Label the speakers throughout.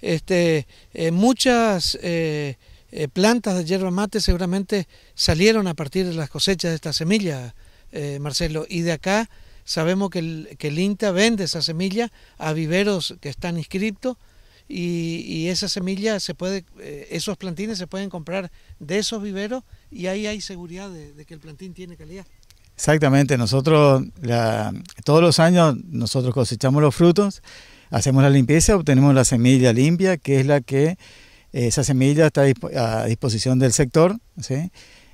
Speaker 1: este, eh, muchas eh, eh, plantas de yerba mate seguramente salieron a partir de las cosechas de esta semilla, Marcelo, y de acá sabemos que el, INTA vende esa semilla a viveros que están inscritos y, esa semilla se puede, esos plantines se pueden comprar de esos viveros y ahí hay seguridad de, que el plantín tiene calidad.
Speaker 2: Exactamente, nosotros todos los años nosotros cosechamos los frutos hacemos la limpieza, obtenemos la semilla limpia, que es la que eh, esa semilla está a disposición del sector.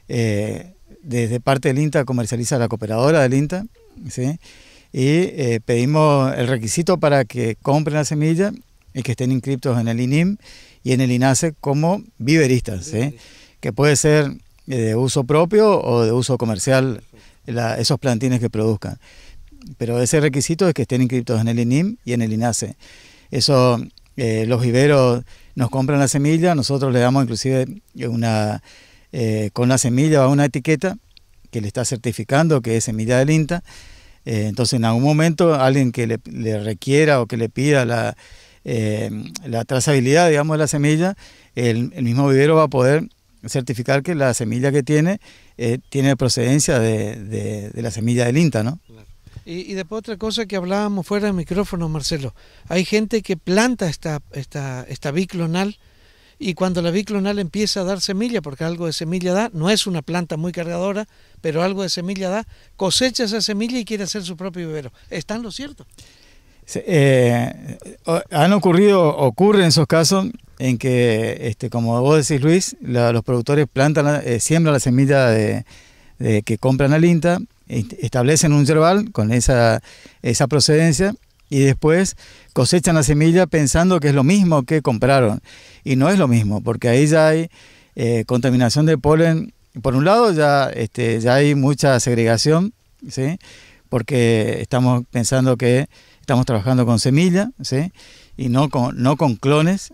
Speaker 2: Eh, desde parte del INTA comercializa la cooperadora del INTA. Y eh, pedimos el requisito para que compren la semilla y que estén inscriptos en el INIM y en el INASE como viveristas, que puede ser de uso propio o de uso comercial esos plantines que produzcan pero ese requisito es que estén inscritos en el INIM y en el INASE. Eso, eh, los viveros nos compran la semilla, nosotros le damos inclusive una, eh, con la semilla va una etiqueta que le está certificando que es semilla del INTA. Eh, entonces, en algún momento, alguien que le, requiera o que le pida la, trazabilidad, digamos, de la semilla, el, mismo vivero va a poder certificar que la semilla que tiene tiene procedencia de, la semilla del INTA, ¿no?
Speaker 1: Y, después otra cosa que hablábamos fuera del micrófono, Marcelo. Hay gente que planta esta, esta, esta biclonal y cuando la biclonal empieza a dar semilla, porque algo de semilla da, no es una planta muy cargadora, pero algo de semilla da, cosecha esa semilla y quiere hacer su propio vivero. ¿Están lo cierto?
Speaker 2: Eh, han ocurrido, ocurren esos casos en que, este, como vos decís Luis, los productores plantan, eh, siembran la semilla de, que compran la INTA establecen un yerbal con esa, procedencia y después cosechan la semilla pensando que es lo mismo que compraron. Y no es lo mismo, porque ahí ya hay eh, contaminación de polen. Por un lado, ya, este, ya hay mucha segregación, porque estamos pensando que estamos trabajando con semilla y no con, no con clones.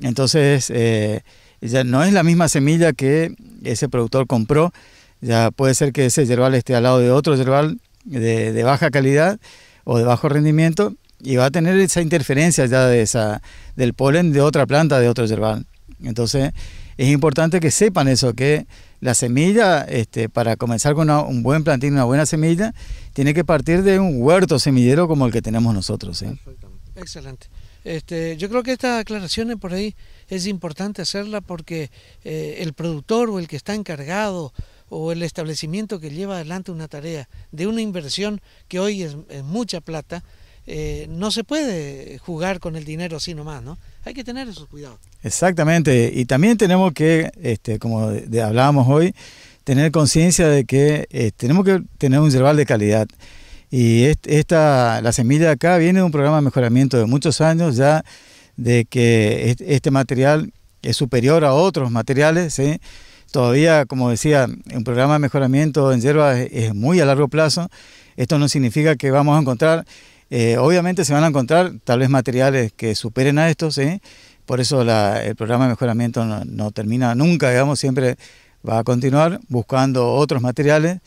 Speaker 2: Entonces, eh, ya no es la misma semilla que ese productor compró ya puede ser que ese yerbal esté al lado de otro yerbal de, baja calidad o de bajo rendimiento y va a tener esa interferencia ya de esa, del polen de otra planta, de otro yerbal. Entonces es importante que sepan eso, que la semilla, este, para comenzar con un buen plantín, una buena semilla, tiene que partir de un huerto semillero como el que tenemos nosotros.
Speaker 1: Excelente. Este, yo creo que estas aclaraciones por ahí es importante hacerla porque eh, el productor o el que está encargado o el establecimiento que lleva adelante una tarea de una inversión que hoy es, mucha plata, eh, no se puede jugar con el dinero así nomás, ¿no? Hay que tener esos cuidados.
Speaker 2: Exactamente, y también tenemos que, este, como de, hablábamos hoy, tener conciencia de que este, tenemos que tener un yerbal de calidad. Y esta, la semilla de acá viene de un programa de mejoramiento de muchos años ya, de que este material es superior a otros materiales, ¿sí? Todavía, como decía, un programa de mejoramiento en hierbas es, muy a largo plazo. Esto no significa que vamos a encontrar, eh, obviamente se van a encontrar tal vez materiales que superen a estos, ¿eh? por eso el programa de mejoramiento no, termina nunca, digamos, siempre va a continuar buscando otros materiales,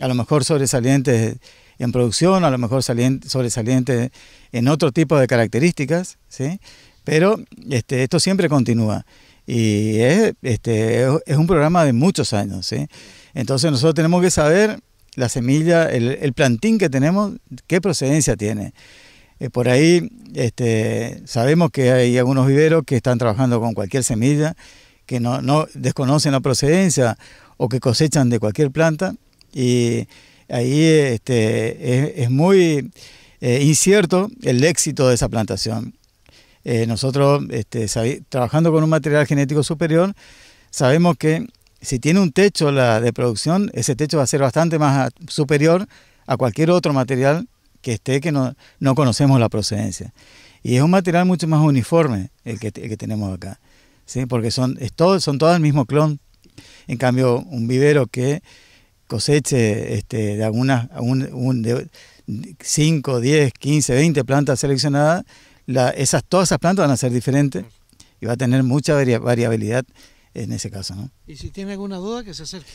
Speaker 2: a lo mejor sobresalientes en producción, a lo mejor sobresalientes en otro tipo de características, ¿sí? pero este, esto siempre continúa. Y es, este, es un programa de muchos años. ¿eh? Entonces nosotros tenemos que saber la semilla, el, plantín que tenemos, qué procedencia tiene. Eh, por ahí este, sabemos que hay algunos viveros que están trabajando con cualquier semilla, que no, desconocen la procedencia o que cosechan de cualquier planta. Y ahí este, es, muy eh, incierto el éxito de esa plantación. Eh, nosotros, este, trabajando con un material genético superior, sabemos que si tiene un techo la de producción, ese techo va a ser bastante más superior a cualquier otro material que esté que no, conocemos la procedencia. Y es un material mucho más uniforme el que, tenemos acá, porque son, es son todos el mismo clon. En cambio, un vivero que coseche este, de algunas, de 5, 10, 15, 20 plantas seleccionadas, esas, todas esas plantas van a ser diferentes y va a tener mucha variabilidad en ese caso.
Speaker 1: Y si tiene alguna duda, que se acerque.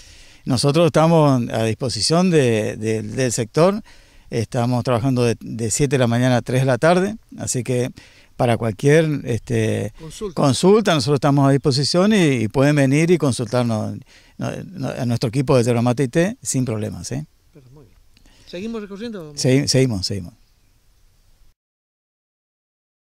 Speaker 2: Nosotros estamos a disposición de, del sector, estamos trabajando de, 7 de la mañana a 3 de la tarde, así que para cualquier este, consulta. nosotros estamos a disposición y, pueden venir y consultarnos a nuestro equipo de y Té sin problemas. ¿eh?
Speaker 1: ¿Seguimos recorriendo?
Speaker 2: seguimos, seguimos.